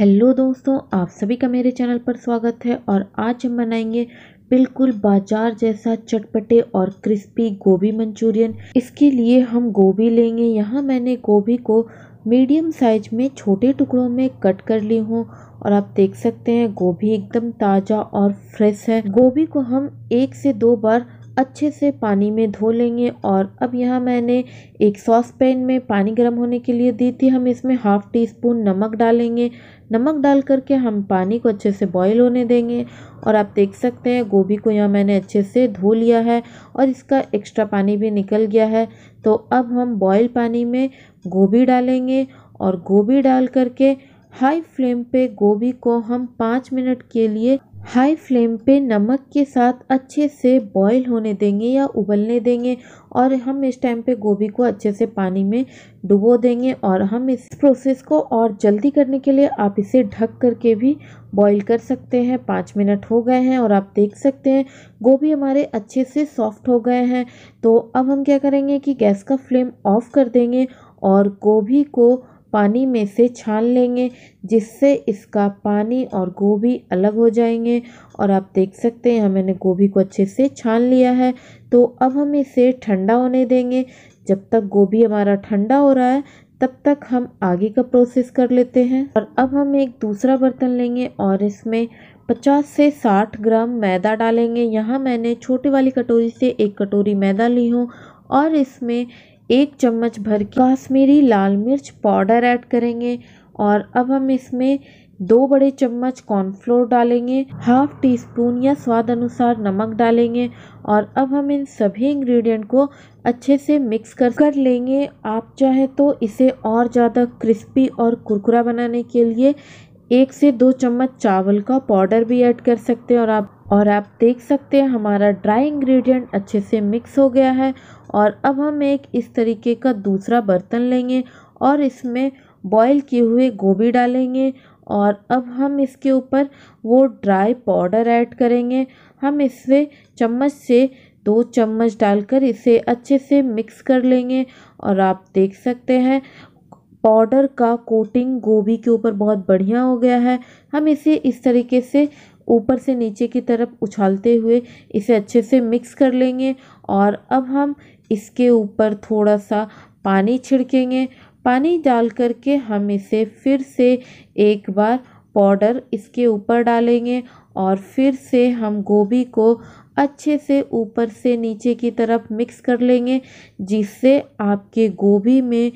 hello दोस्तों आप सभी का मेरे चैनल पर स्वागत है और आज हम बनाएंगे बिल्कुल बाजार जैसा चटपटे और क्रिस्पी गोभी मंचूरियन इसके लिए हम गोभी लेंगे यहाँ मैंने गोभी को मीडियम साइज में छोटे टुकड़ों में कट कर ली हूँ और आप देख सकते हैं गोभी एकदम ताज़ा और फ्रेश है गोभी को हम एक से दो बार अच्छे से पानी में धो लेंगे और अब यहाँ मैंने एक सॉस पैन में पानी गर्म होने के लिए दी थी हम इसमें हाफ़ टी स्पून नमक डालेंगे नमक डाल करके हम पानी को अच्छे से बॉईल होने देंगे और आप देख सकते हैं गोभी को यहाँ मैंने अच्छे से धो लिया है और इसका एक्स्ट्रा पानी भी निकल गया है तो अब हम बॉयल पानी में गोभी डालेंगे और गोभी डाल करके हाई फ्लेम पे गोभी को हम पाँच मिनट के लिए हाई फ्लेम पे नमक के साथ अच्छे से बॉईल होने देंगे या उबलने देंगे और हम इस टाइम पे गोभी को अच्छे से पानी में डुबो देंगे और हम इस प्रोसेस को और जल्दी करने के लिए आप इसे ढक करके भी बॉईल कर सकते हैं पाँच मिनट हो गए हैं और आप देख सकते हैं गोभी हमारे अच्छे से सॉफ्ट हो गए हैं तो अब हम क्या करेंगे कि गैस का फ्लेम ऑफ़ कर देंगे और गोभी को पानी में से छान लेंगे जिससे इसका पानी और गोभी अलग हो जाएंगे और आप देख सकते हैं मैंने गोभी को अच्छे से छान लिया है तो अब हम इसे ठंडा होने देंगे जब तक गोभी हमारा ठंडा हो रहा है तब तक हम आगे का प्रोसेस कर लेते हैं और अब हम एक दूसरा बर्तन लेंगे और इसमें 50 से 60 ग्राम मैदा डालेंगे यहाँ मैंने छोटे वाली कटोरी से एक कटोरी मैदा ली हूँ और इसमें एक चम्मच भर काश्मीरी लाल मिर्च पाउडर ऐड करेंगे और अब हम इसमें दो बड़े चम्मच कॉर्नफ्लोर डालेंगे हाफ टी स्पून या स्वाद अनुसार नमक डालेंगे और अब हम इन सभी इंग्रेडिएंट को अच्छे से मिक्स कर कर लेंगे आप चाहे तो इसे और ज़्यादा क्रिस्पी और कुरकुरा बनाने के लिए एक से दो चम्मच चावल का पाउडर भी ऐड कर सकते हैं और आप और आप देख सकते हैं हमारा ड्राई इंग्रेडिएंट अच्छे से मिक्स हो गया है और अब हम एक इस तरीके का दूसरा बर्तन लेंगे और इसमें बॉईल किए हुए गोभी डालेंगे और अब हम इसके ऊपर वो ड्राई पाउडर ऐड करेंगे हम इसे चम्मच से दो चम्मच डालकर इसे अच्छे से मिक्स कर लेंगे और आप देख सकते हैं पाउडर का कोटिंग गोभी के ऊपर बहुत बढ़िया हो गया है हम इसे इस तरीके से ऊपर से नीचे की तरफ उछालते हुए इसे अच्छे से मिक्स कर लेंगे और अब हम इसके ऊपर थोड़ा सा पानी छिड़केंगे पानी डाल कर के हम इसे फिर से एक बार पाउडर इसके ऊपर डालेंगे और फिर से हम गोभी को अच्छे से ऊपर से नीचे की तरफ मिक्स कर लेंगे जिससे आपके गोभी में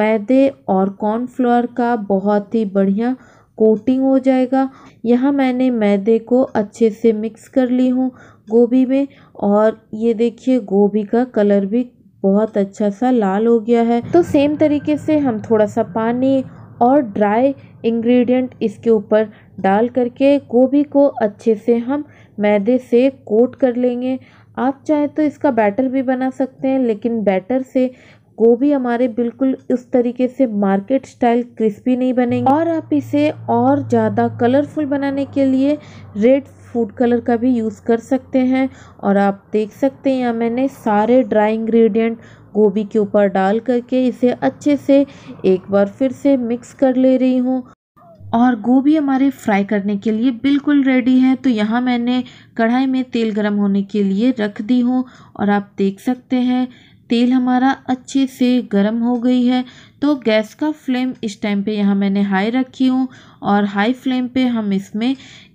मैदे और कॉर्नफ्लोर का बहुत ही बढ़िया कोटिंग हो जाएगा यहाँ मैंने मैदे को अच्छे से मिक्स कर ली हूँ गोभी में और ये देखिए गोभी का कलर भी बहुत अच्छा सा लाल हो गया है तो सेम तरीके से हम थोड़ा सा पानी और ड्राई इंग्रेडिएंट इसके ऊपर डाल करके गोभी को अच्छे से हम मैदे से कोट कर लेंगे आप चाहे तो इसका बैटर भी बना सकते हैं लेकिन बैटर से गोभी हमारे बिल्कुल उस तरीके से मार्केट स्टाइल क्रिस्पी नहीं बनेंगे और आप इसे और ज़्यादा कलरफुल बनाने के लिए रेड फूड कलर का भी यूज़ कर सकते हैं और आप देख सकते हैं यहाँ मैंने सारे ड्राई इंग्रेडिएंट गोभी के ऊपर डाल करके इसे अच्छे से एक बार फिर से मिक्स कर ले रही हूँ और गोभी हमारे फ्राई करने के लिए बिल्कुल रेडी है तो यहाँ मैंने कढ़ाई में तेल गरम होने के लिए रख दी हूँ और आप देख सकते हैं तेल हमारा अच्छे से गर्म हो गई है तो गैस का फ्लेम इस टाइम पे यहाँ मैंने हाई रखी हूँ और हाई फ्लेम पे हम इसमें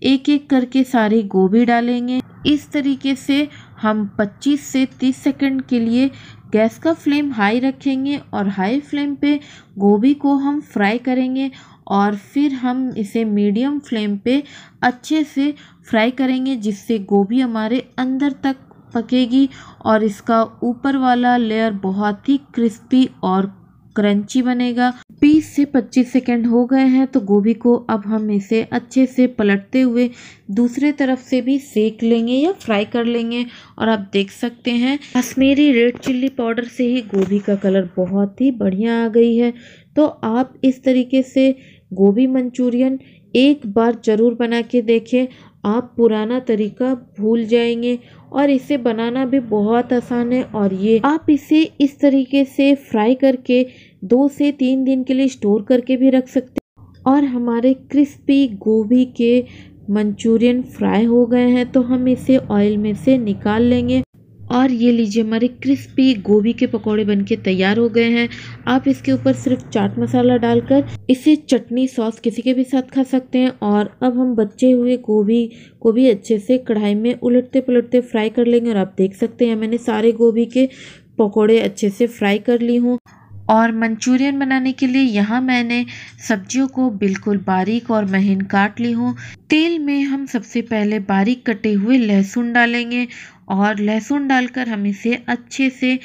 एक एक करके सारी गोभी डालेंगे इस तरीके से हम 25 से 30 सेकंड के लिए गैस का फ्लेम हाई रखेंगे और हाई फ्लेम पे गोभी को हम फ्राई करेंगे और फिर हम इसे मीडियम फ्लेम पे अच्छे से फ्राई करेंगे जिससे गोभी हमारे अंदर तक पकेगी और इसका ऊपर वाला लेयर बहुत ही क्रिस्पी और क्रंची बनेगा 20 से 25 सेकेंड हो गए हैं तो गोभी को अब हम इसे अच्छे से पलटते हुए दूसरे तरफ से भी सेक लेंगे या फ्राई कर लेंगे और आप देख सकते हैं कश्मीरी रेड चिल्ली पाउडर से ही गोभी का कलर बहुत ही बढ़िया आ गई है तो आप इस तरीके से गोभी मंचूरियन एक बार ज़रूर बना के देखें आप पुराना तरीका भूल जाएंगे और इसे बनाना भी बहुत आसान है और ये आप इसे इस तरीके से फ्राई करके दो से तीन दिन के लिए स्टोर करके भी रख सकते हैं और हमारे क्रिस्पी गोभी के मंचूरियन फ्राई हो गए हैं तो हम इसे ऑयल में से निकाल लेंगे और ये लीजिए हमारे क्रिस्पी गोभी के पकोड़े बनके तैयार हो गए हैं आप इसके ऊपर सिर्फ चाट मसाला डालकर इसे चटनी सॉस किसी के भी साथ खा सकते हैं और अब हम बचे हुए गोभी को भी अच्छे से कढ़ाई में उलटते पलटते फ्राई कर लेंगे और आप देख सकते हैं मैंने सारे गोभी के पकौड़े अच्छे से फ्राई कर ली हूँ और मंचूरियन बनाने के लिए यहाँ मैंने सब्जियों को बिल्कुल बारीक और महीन काट ली हूँ तेल में हम सबसे पहले बारीक कटे हुए लहसुन डालेंगे और लहसुन डालकर हम इसे अच्छे से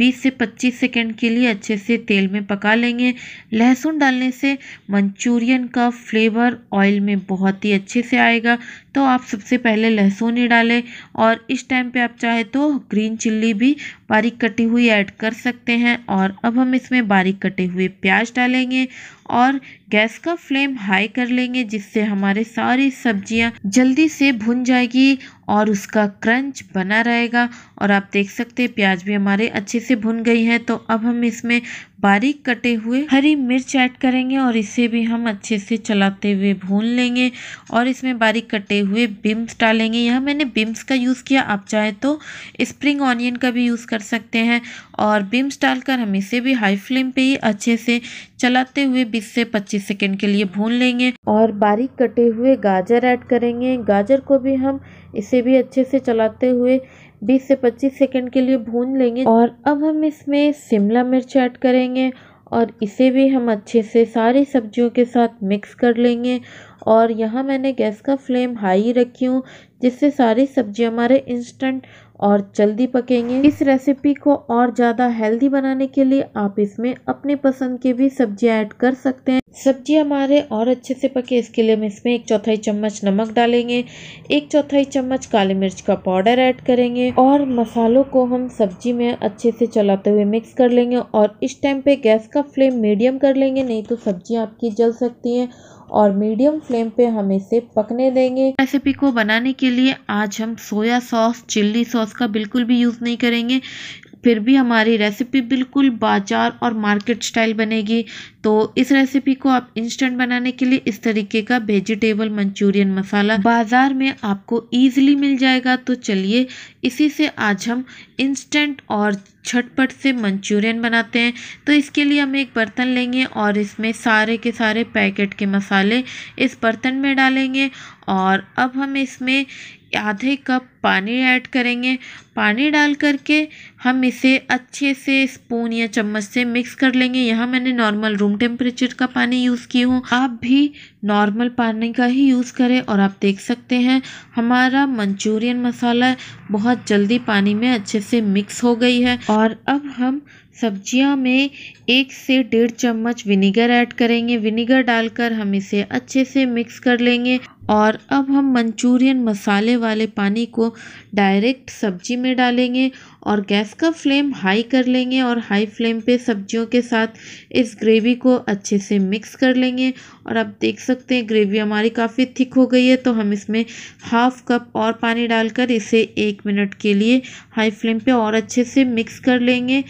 20 से 25 सेकंड के लिए अच्छे से तेल में पका लेंगे लहसुन डालने से मंचूरियन का फ्लेवर ऑयल में बहुत ही अच्छे से आएगा तो आप सबसे पहले लहसुन ही डालें और इस टाइम पे आप चाहे तो ग्रीन चिल्ली भी बारीक कटी हुई ऐड कर सकते हैं और अब हम इसमें बारीक कटे हुए प्याज डालेंगे और गैस का फ्लेम हाई कर लेंगे जिससे हमारे सारी सब्जियां जल्दी से भुन जाएगी और उसका क्रंच बना रहेगा और आप देख सकते हैं प्याज भी हमारे अच्छे से भुन गई है तो अब हम इसमें बारीक कटे हुए हरी मिर्च ऐड करेंगे और इसे भी हम अच्छे से चलाते हुए भून लेंगे और इसमें बारीक कटे हुए बिम्स डालेंगे यहाँ मैंने बिम्स का यूज़ किया आप चाहे तो स्प्रिंग ऑनियन का भी यूज़ कर सकते हैं और बिम्स डालकर हम इसे भी हाई फ्लेम पे ही अच्छे से चलाते हुए 20 से 25 सेकेंड के लिए भून लेंगे और बारीक कटे हुए गाजर ऐड करेंगे गाजर को भी हम इसे भी अच्छे से चलाते हुए 20 से 25 सेकंड के लिए भून लेंगे और अब हम इसमें शिमला मिर्च ऐड करेंगे और इसे भी हम अच्छे से सारी सब्जियों के साथ मिक्स कर लेंगे और यहाँ मैंने गैस का फ्लेम हाई रखी हूँ जिससे सारी सब्जी हमारे इंस्टेंट और जल्दी पकेंगे इस रेसिपी को और ज़्यादा हेल्दी बनाने के लिए आप इसमें अपने पसंद की भी सब्जियाँ ऐड कर सकते हैं सब्जी हमारे और अच्छे से पके इसके लिए हम इसमें एक चौथाई चम्मच नमक डालेंगे एक चौथाई चम्मच काली मिर्च का पाउडर ऐड करेंगे और मसालों को हम सब्जी में अच्छे से चलाते हुए मिक्स कर लेंगे और इस टाइम पे गैस का फ्लेम मीडियम कर लेंगे नहीं तो सब्जियाँ आपकी जल सकती हैं और मीडियम फ्लेम पे हम इसे पकने देंगे रेसिपी को बनाने के लिए आज हम सोया सॉस चिल्ली सॉस का बिल्कुल भी यूज़ नहीं करेंगे फिर भी हमारी रेसिपी बिल्कुल बाजार और मार्केट स्टाइल बनेगी तो इस रेसिपी को आप इंस्टेंट बनाने के लिए इस तरीके का वेजिटेबल मंचूरियन मसाला बाजार में आपको ईजिली मिल जाएगा तो चलिए इसी से आज हम इंस्टेंट और झटपट से मंचूरियन बनाते हैं तो इसके लिए हम एक बर्तन लेंगे और इसमें सारे के सारे पैकेट के मसाले इस बर्तन में डालेंगे और अब हम इसमें आधे कप पानी ऐड करेंगे पानी डाल करके हम इसे अच्छे से स्पून या चम्मच से मिक्स कर लेंगे यहाँ मैंने नॉर्मल रूम टेम्परेचर का पानी यूज़ की हूँ आप भी नॉर्मल पानी का ही यूज़ करें और आप देख सकते हैं हमारा मंचूरियन मसाला बहुत जल्दी पानी में अच्छे से मिक्स हो गई है और अब हम सब्जियां में एक से डेढ़ चम्मच विनीगर ऐड करेंगे विनीगर डालकर हम इसे अच्छे से मिक्स कर लेंगे और अब हम मंचूरियन मसाले वाले पानी को डायरेक्ट सब्जी में डालेंगे और गैस का फ्लेम हाई कर लेंगे और हाई फ्लेम पे सब्जियों के साथ इस ग्रेवी को अच्छे से मिक्स कर लेंगे और आप देख सकते हैं ग्रेवी हमारी काफ़ी थिक हो गई है तो हम इसमें हाफ कप और पानी डालकर इसे एक मिनट के लिए हाई फ्लेम पे और अच्छे से मिक्स कर लेंगे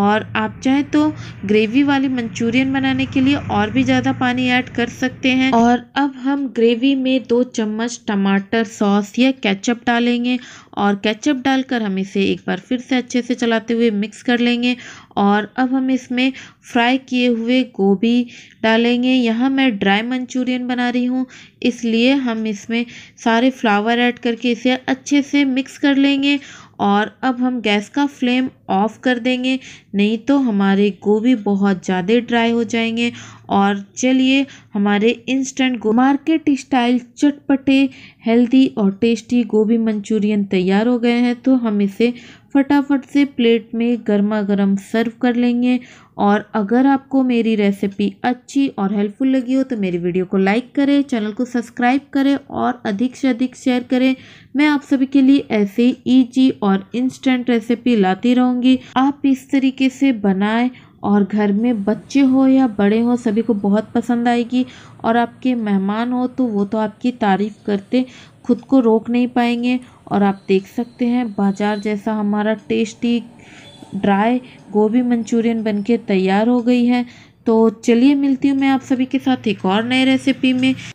और आप चाहें तो ग्रेवी वाली मंचूरियन बनाने के लिए और भी ज़्यादा पानी ऐड कर सकते हैं और अब हम ग्रेवी में दो चम्मच टमाटर सॉस या केचप डालेंगे और केचप डालकर हम इसे एक बार फिर से अच्छे से चलाते हुए मिक्स कर लेंगे और अब हम इसमें फ्राई किए हुए गोभी डालेंगे यहाँ मैं ड्राई मंचूरियन बना रही हूँ इसलिए हम इसमें सारे फ्लावर ऐड करके इसे अच्छे से मिक्स कर लेंगे और अब हम गैस का फ्लेम ऑफ कर देंगे नहीं तो हमारे गोभी बहुत ज़्यादा ड्राई हो जाएंगे और चलिए हमारे इंस्टेंट गो मार्केट स्टाइल चटपटे हेल्दी और टेस्टी गोभी मंचूरियन तैयार हो गए हैं तो हम इसे फटाफट से प्लेट में गर्मा गर्म सर्व कर लेंगे और अगर आपको मेरी रेसिपी अच्छी और हेल्पफुल लगी हो तो मेरी वीडियो को लाइक करें चैनल को सब्सक्राइब करें और अधिक से अधिक शेयर करें मैं आप सभी के लिए ऐसे ईजी और इंस्टेंट रेसिपी लाती रहूँगी आप इस तरीके से बनाएं और घर में बच्चे हो या बड़े हो सभी को बहुत पसंद आएगी और आपके मेहमान हो तो वो तो आपकी तारीफ़ करते खुद को रोक नहीं पाएंगे और आप देख सकते हैं बाजार जैसा हमारा टेस्टी ड्राई गोभी मंचूरियन बनके तैयार हो गई है तो चलिए मिलती हूँ मैं आप सभी के साथ एक और नए रेसिपी में